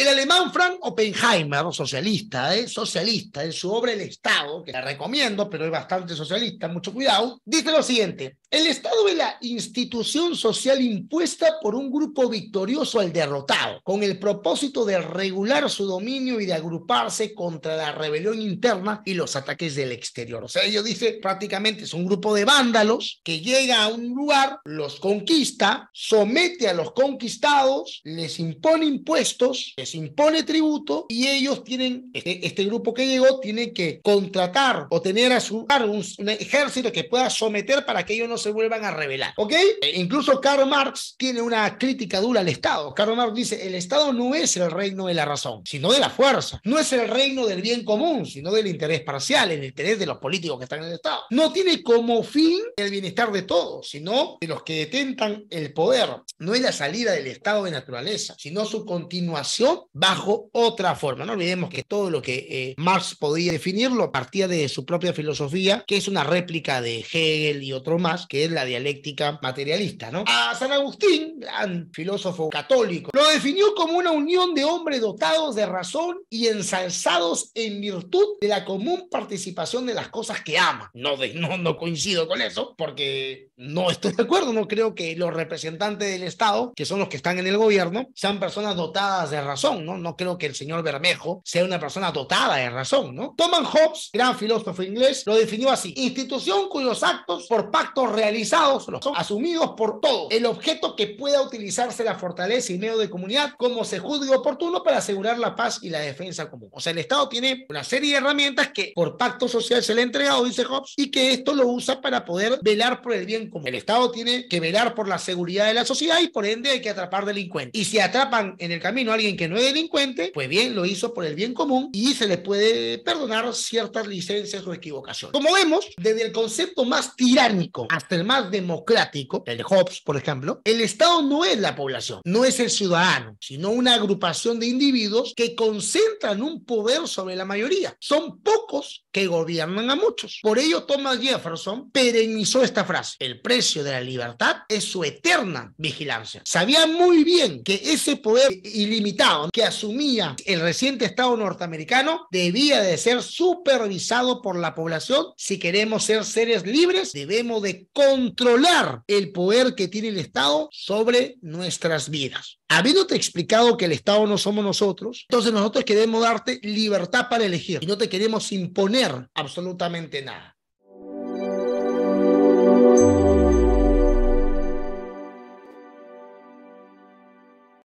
El alemán Frank Oppenheimer, socialista, ¿eh? socialista, en su obra El Estado, que la recomiendo, pero es bastante socialista, mucho cuidado, dice lo siguiente. El Estado es la institución social impuesta por un grupo victorioso al derrotado, con el propósito de regular su dominio y de agruparse contra la rebelión interna y los ataques del exterior. O sea, ellos dicen prácticamente es un grupo de vándalos que llega a un lugar, los conquista, somete a los conquistados, les impone impuestos, les impone tributo y ellos tienen, este, este grupo que llegó tiene que contratar o tener a su cargo un, un ejército que pueda someter para que ellos no se vuelvan a revelar. ¿Ok? E incluso Karl Marx tiene una crítica dura al Estado. Karl Marx dice, el Estado no es el reino de la razón, sino de la fuerza. No es el reino del bien común, sino del interés parcial, el interés de los políticos que están en el Estado. No tiene como fin el bienestar de todos, sino de los que detentan el poder. No es la salida del estado de naturaleza, sino su continuación bajo otra forma. No olvidemos que todo lo que eh, Marx podía definirlo partía de su propia filosofía, que es una réplica de Hegel y otro más, que es la dialéctica materialista. ¿no? A San Agustín, gran filósofo católico, lo definió como una unión de hombres dotados de razón y ensalzados en virtud de la común participación de las cosas que ama. No, no, no coincido con eso, porque no estoy de acuerdo, no creo que los representantes del Estado, que son los que están en el gobierno, sean personas dotadas de razón, ¿no? No creo que el señor Bermejo sea una persona dotada de razón, ¿no? Thomas Hobbes, gran filósofo inglés, lo definió así, institución cuyos actos por pacto realizados son asumidos por todos. El objeto que pueda utilizarse la fortaleza y medio de comunidad como se juzgue oportuno para asegurar la paz y la defensa común. O sea, el Estado tiene una serie de herramientas que por pacto social se le ha entregado, dice Hobbes, y que esto lo usa para poder velar por el bien común. El Estado tiene que velar por la seguridad de la sociedad y por ende hay que atrapar delincuentes. Y si atrapan en el camino a alguien que no es delincuente, pues bien, lo hizo por el bien común y se les puede perdonar ciertas licencias o equivocaciones. Como vemos, desde el concepto más tiránico hasta el más democrático, el Hobbes, por ejemplo, el Estado no es la población, no es el ciudadano, sino una agrupación de individuos que concentran un poder sobre la mayoría. Son pocos que gobiernan a muchos. Por ello, Thomas Jefferson perenizó esta frase, el precio de la libertad es su eterna vigilancia. Sabía muy bien que ese poder ilimitado que asumía el reciente Estado norteamericano debía de ser supervisado por la población si queremos ser seres libres, debemos de controlar el poder que tiene el Estado sobre nuestras vidas. Habiéndote explicado que el Estado no somos nosotros, entonces nosotros queremos darte libertad para elegir y no te queremos imponer absolutamente nada.